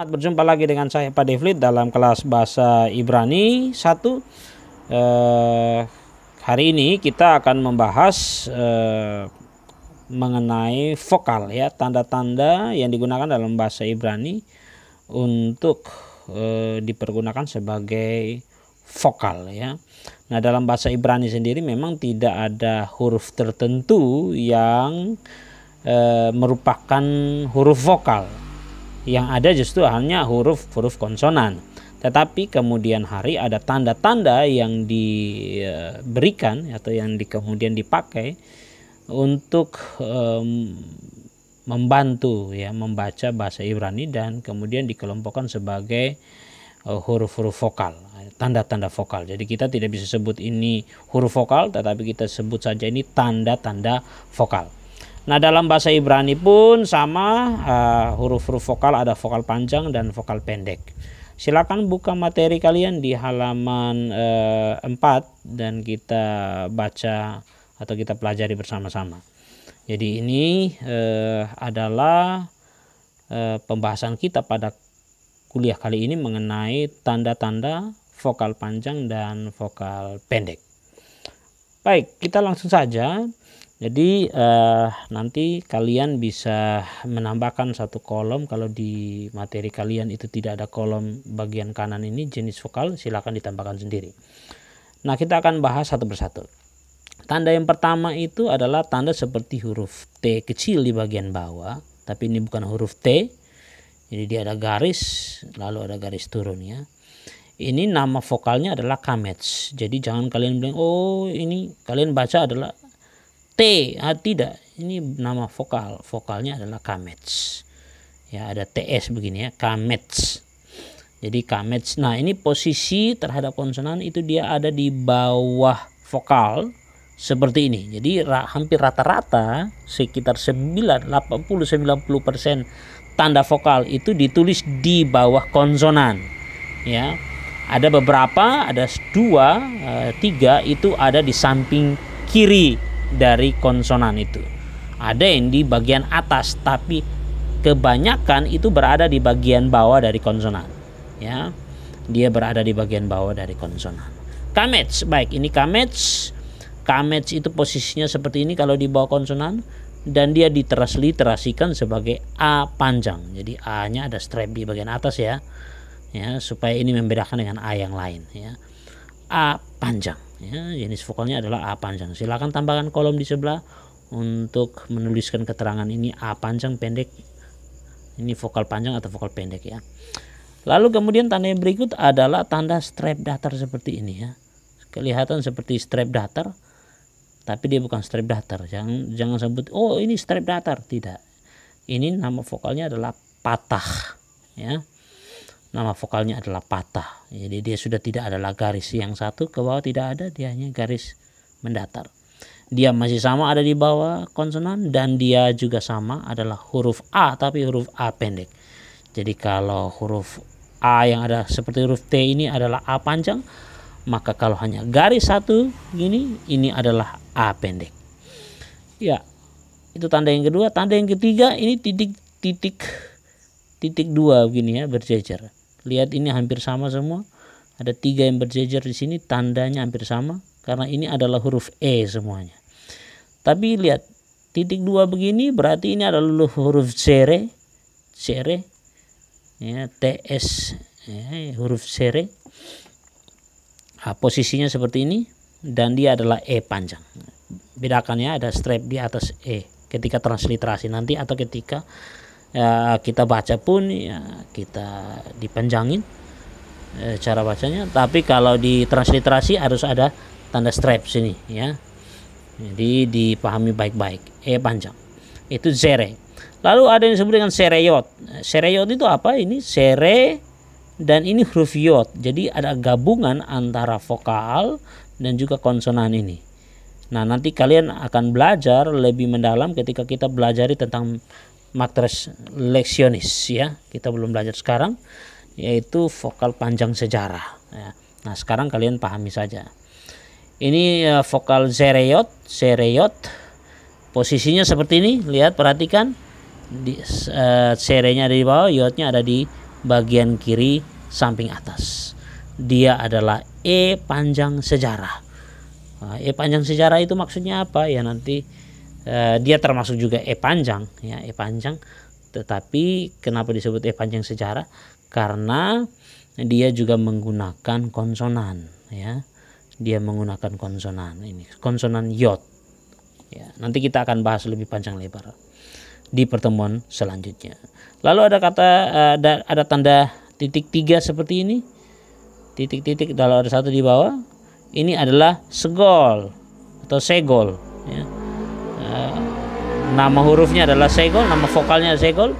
Selamat berjumpa lagi dengan saya Pak Devlit dalam kelas Bahasa Ibrani 1. Eh, hari ini kita akan membahas eh, mengenai vokal ya, tanda-tanda yang digunakan dalam bahasa Ibrani untuk eh, dipergunakan sebagai vokal ya. Nah, dalam bahasa Ibrani sendiri memang tidak ada huruf tertentu yang eh, merupakan huruf vokal yang ada justru hanya huruf-huruf konsonan. Tetapi kemudian hari ada tanda-tanda yang diberikan atau yang di, kemudian dipakai untuk um, membantu ya membaca bahasa Ibrani dan kemudian dikelompokkan sebagai eh, huruf-huruf uh, vokal, tanda-tanda vokal. Jadi kita tidak bisa sebut ini huruf vokal, tetapi kita sebut saja ini tanda-tanda vokal. Nah dalam bahasa Ibrani pun sama huruf eh, huruf-huruf vokal ada vokal panjang dan vokal pendek. Silakan buka materi kalian di halaman uh, eh, 4 dan kita baca atau kita pelajari bersama-sama. Jadi ini uh, adalah uh, pembahasan kita pada kuliah kali ini mengenai tanda-tanda vokal panjang dan vokal pendek. Baik, kita langsung saja. Jadi eh, nanti kalian bisa menambahkan satu kolom kalau di materi kalian itu tidak ada kolom bagian kanan ini jenis vokal silahkan ditambahkan sendiri. Nah kita akan bahas satu persatu. Tanda yang pertama itu adalah tanda seperti huruf T kecil di bagian bawah tapi ini bukan huruf T. Jadi dia ada garis lalu ada garis turun ya ini nama vokalnya adalah kamets. Jadi jangan kalian bilang oh ini kalian baca adalah T. Ah tidak, ini nama vokal. Vokalnya adalah kamets. Ya, ada TS begini ya, kamets. Jadi kamets. Nah, ini posisi terhadap konsonan itu dia ada di bawah vokal seperti ini. Jadi hampir rata-rata sekitar 9 80 90% tanda vokal itu ditulis di bawah konsonan. Ya, ada beberapa, ada dua, eh, tiga itu ada di samping kiri dari konsonan itu. Ada yang di bagian atas, tapi kebanyakan itu berada di bagian bawah dari konsonan. Ya, dia berada di bagian bawah dari konsonan. Kamets, baik ini kamets. Kamets itu posisinya seperti ini kalau di bawah konsonan dan dia diterasli terasikan sebagai A panjang. Jadi A-nya ada strap di bagian atas ya ya supaya ini membedakan dengan a yang lain ya a panjang ya jenis vokalnya adalah a panjang silakan tambahkan kolom di sebelah untuk menuliskan keterangan ini a panjang pendek ini vokal panjang atau vokal pendek ya lalu kemudian tanda yang berikut adalah tanda strap datar seperti ini ya kelihatan seperti strap datar tapi dia bukan strap datar jangan jangan sebut oh ini strap datar tidak ini nama vokalnya adalah patah ya nama vokalnya adalah patah. Ya, jadi dia sudah tidak adalah garis yang satu ke bawah tidak ada, dia hanya garis mendatar. Dia masih sama ada di bawah konsonan dan dia juga sama adalah huruf A tapi huruf A pendek. Jadi kalau huruf A yang ada seperti huruf T ini adalah A panjang, maka kalau hanya garis satu gini ini adalah A pendek. Ya, itu tanda yang kedua. Tanda yang ketiga ini titik titik titik dua begini ya berjejer lihat ini hampir sama semua ada tiga yang berjejer di sini tandanya hampir sama karena ini adalah huruf E semuanya tapi lihat titik dua begini berarti ini adalah huruf Cere Cere ya TS ya, huruf Cere nah, posisinya seperti ini dan dia adalah E panjang bedakannya ada strap di atas E ketika transliterasi nanti atau ketika ya, kita baca pun ya, kita dipanjangin eh, cara bacanya tapi kalau di transliterasi harus ada tanda strap sini ya jadi dipahami baik-baik e panjang itu zere lalu ada yang disebut dengan sereyot sereyot itu apa ini sere dan ini huruf yot jadi ada gabungan antara vokal dan juga konsonan ini nah nanti kalian akan belajar lebih mendalam ketika kita belajar tentang matras leksionis ya kita belum belajar sekarang yaitu vokal panjang sejarah ya. nah sekarang kalian pahami saja ini uh, vokal zereot zereot posisinya seperti ini lihat perhatikan di uh, eh, serenya ada di bawah yotnya ada di bagian kiri samping atas dia adalah e panjang sejarah nah, e panjang sejarah itu maksudnya apa ya nanti Eh, dia termasuk juga E panjang ya E panjang tetapi kenapa disebut E panjang secara? karena dia juga menggunakan konsonan ya dia menggunakan konsonan ini konsonan yot. ya nanti kita akan bahas lebih panjang lebar di pertemuan selanjutnya lalu ada kata eh, ada, ada tanda titik tiga seperti ini titik-titik kalau ada satu di bawah ini adalah segol atau segol ya nama hurufnya adalah segol nama vokalnya segol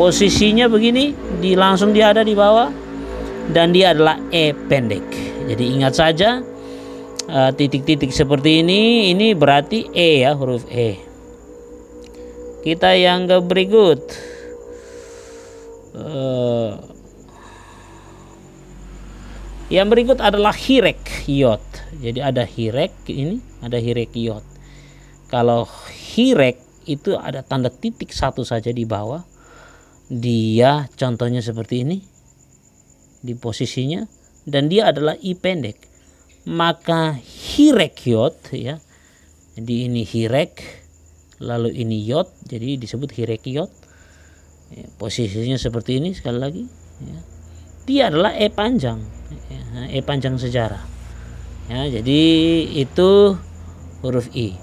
posisinya begini di langsung dia ada di bawah dan dia adalah e pendek jadi ingat saja e, titik-titik uh, seperti ini ini berarti e ya huruf e kita yang ke berikut uh, yang berikut adalah hirek yot jadi ada hirek ini ada hirek yot kalau hirek itu ada tanda titik satu saja di bawah dia contohnya seperti ini di posisinya dan dia adalah i pendek maka yot ya jadi ini hirek lalu ini yot jadi disebut hirek yot ya, posisinya seperti ini sekali lagi ya. dia adalah e panjang ya, e panjang sejarah ya jadi itu huruf i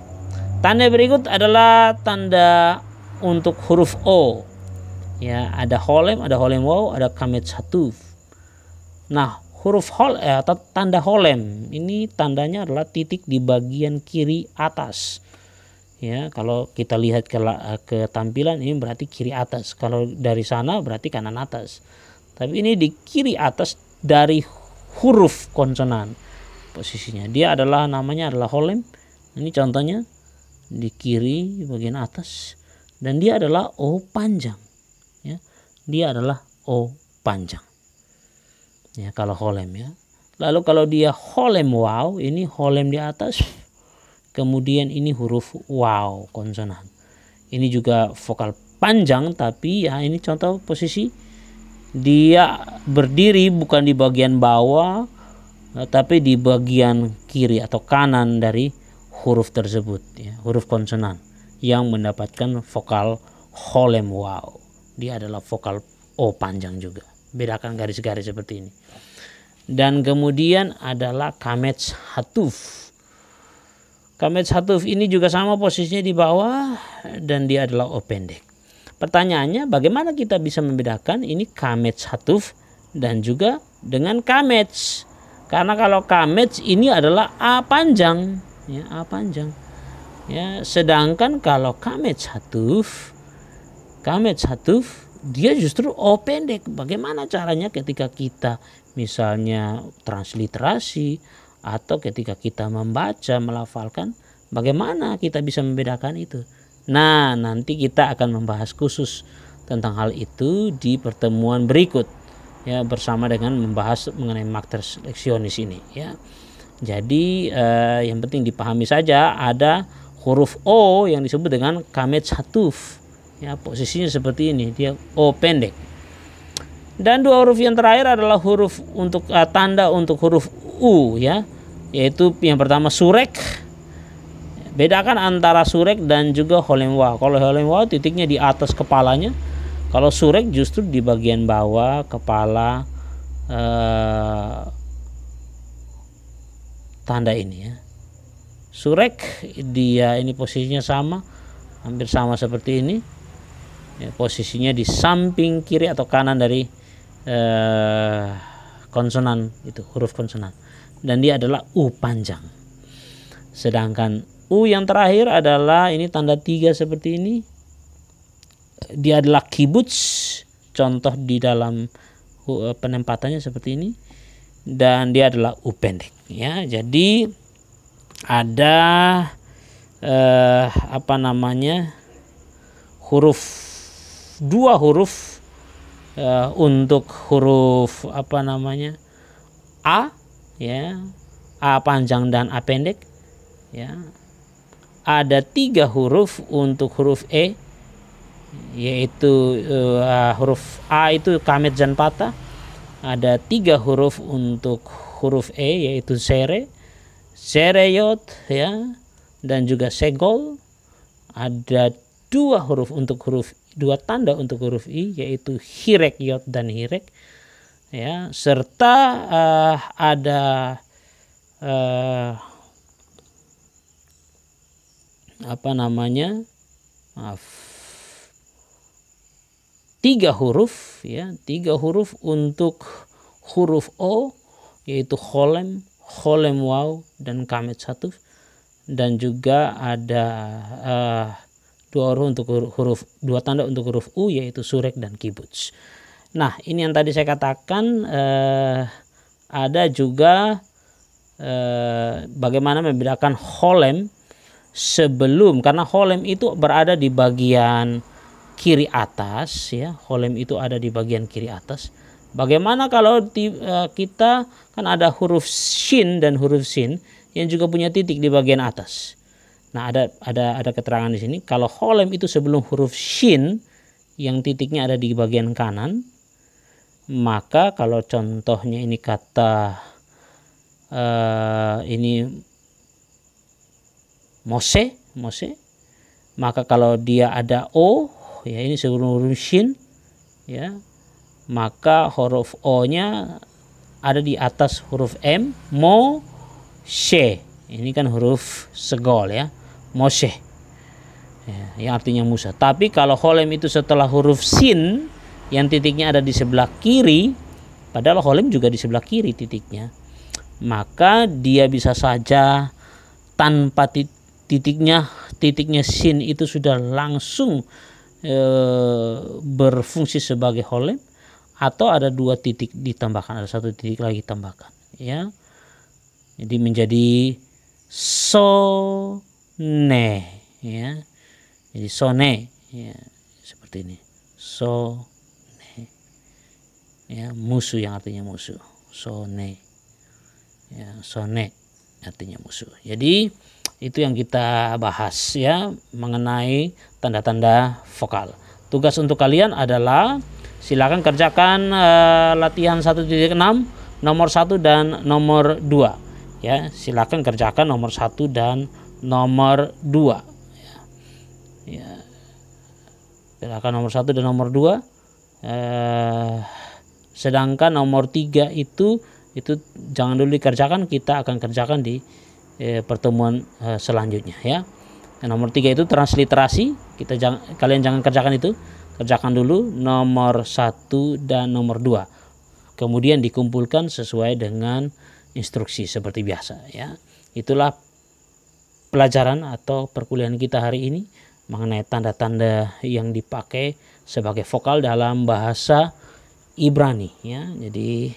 Tanda berikut adalah tanda untuk huruf O. Ya, ada holem, ada holem Wow, ada kamit satu. Nah, huruf hol eh, tanda holem ini tandanya adalah titik di bagian kiri atas. Ya, kalau kita lihat ke, ke tampilan ini berarti kiri atas. Kalau dari sana berarti kanan atas. Tapi ini di kiri atas dari huruf konsonan posisinya. Dia adalah namanya adalah holem. Ini contohnya di kiri bagian atas dan dia adalah O panjang ya dia adalah O panjang ya kalau holem ya lalu kalau dia holem wow ini holem di atas kemudian ini huruf wow konsonan ini juga vokal panjang tapi ya ini contoh posisi dia berdiri bukan di bagian bawah eh, tapi di bagian kiri atau kanan dari huruf tersebut, ya, huruf konsonan yang mendapatkan vokal holem wow. Dia adalah vokal O panjang juga. Bedakan garis-garis seperti ini. Dan kemudian adalah kamets hatuf. Kamets hatuf ini juga sama posisinya di bawah dan dia adalah O pendek. Pertanyaannya bagaimana kita bisa membedakan ini kamets hatuf dan juga dengan kamets. Karena kalau kamets ini adalah A panjang ya a panjang ya sedangkan kalau kamet satu kamet satu dia justru o pendek bagaimana caranya ketika kita misalnya transliterasi atau ketika kita membaca melafalkan bagaimana kita bisa membedakan itu nah nanti kita akan membahas khusus tentang hal itu di pertemuan berikut ya bersama dengan membahas mengenai makter leksionis ini ya jadi eh, yang penting dipahami saja ada huruf O yang disebut dengan kamet satuf. Ya, posisinya seperti ini, dia O pendek. Dan dua huruf yang terakhir adalah huruf untuk uh, tanda untuk huruf U ya, yaitu yang pertama surek. Bedakan antara surek dan juga holemwa. Kalau holemwa titiknya di atas kepalanya. Kalau surek justru di bagian bawah kepala eh, tanda ini ya surek dia ini posisinya sama hampir sama seperti ini ya, posisinya di samping kiri atau kanan dari eh, konsonan itu huruf konsonan dan dia adalah u panjang sedangkan u yang terakhir adalah ini tanda tiga seperti ini dia adalah kibuts contoh di dalam eh, penempatannya seperti ini dan dia adalah u pendek ya jadi ada eh, apa namanya huruf dua huruf eh, untuk huruf apa namanya a ya a panjang dan a pendek ya ada tiga huruf untuk huruf e yaitu uh, huruf a itu kamit dan patah ada tiga huruf untuk huruf E yaitu sere, sereyot ya dan juga segol. Ada dua huruf untuk huruf dua tanda untuk huruf I yaitu hirek yot dan hirek ya serta uh, ada uh, apa namanya maaf tiga huruf ya tiga huruf untuk huruf O yaitu Holem, Holem Wow, dan kamet satu dan juga ada uh, dua huruf untuk huruf, dua tanda untuk huruf u yaitu surek dan kibuts. Nah, ini yang tadi saya katakan uh, ada juga uh, bagaimana membedakan Holem sebelum karena Holem itu berada di bagian kiri atas ya. Holem itu ada di bagian kiri atas Bagaimana kalau eh, kita kan ada huruf shin dan huruf shin yang juga punya titik di bagian atas. Nah, ada ada ada keterangan di sini kalau holem itu sebelum huruf shin yang titiknya ada di bagian kanan, maka kalau contohnya ini kata uh, ini mose, mose, maka kalau dia ada o ya ini sebelum huruf shin ya maka huruf O-nya ada di atas huruf M, mo, she. Ini kan huruf segol ya, moshe. Ya, yang artinya Musa. Tapi kalau holem itu setelah huruf sin yang titiknya ada di sebelah kiri, padahal holem juga di sebelah kiri titiknya, maka dia bisa saja tanpa titiknya titiknya sin itu sudah langsung e, berfungsi sebagai holem atau ada dua titik ditambahkan ada satu titik lagi tambahkan ya jadi menjadi so ne ya jadi so ne ya seperti ini so ne ya musuh yang artinya musuh so ne ya so ne artinya musuh jadi itu yang kita bahas ya mengenai tanda-tanda vokal tugas untuk kalian adalah silakan kerjakan uh, latihan 1.6 nomor 1 dan nomor 2 ya silakan kerjakan nomor 1 dan nomor 2 ya. silakan nomor 1 dan nomor 2 eh, sedangkan nomor 3 itu itu jangan dulu dikerjakan kita akan kerjakan di eh, pertemuan eh, selanjutnya ya yang nomor 3 itu transliterasi kita jangan kalian jangan kerjakan itu Kerjakan dulu nomor 1 dan nomor 2. Kemudian dikumpulkan sesuai dengan instruksi seperti biasa ya. Itulah pelajaran atau perkuliahan kita hari ini mengenai tanda-tanda yang dipakai sebagai vokal dalam bahasa Ibrani ya. Jadi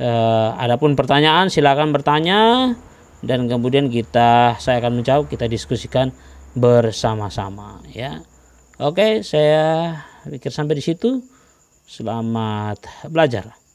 eh, adapun pertanyaan silakan bertanya dan kemudian kita saya akan menjawab kita diskusikan bersama-sama ya. Oke, saya pikir sampai di situ. Selamat belajar.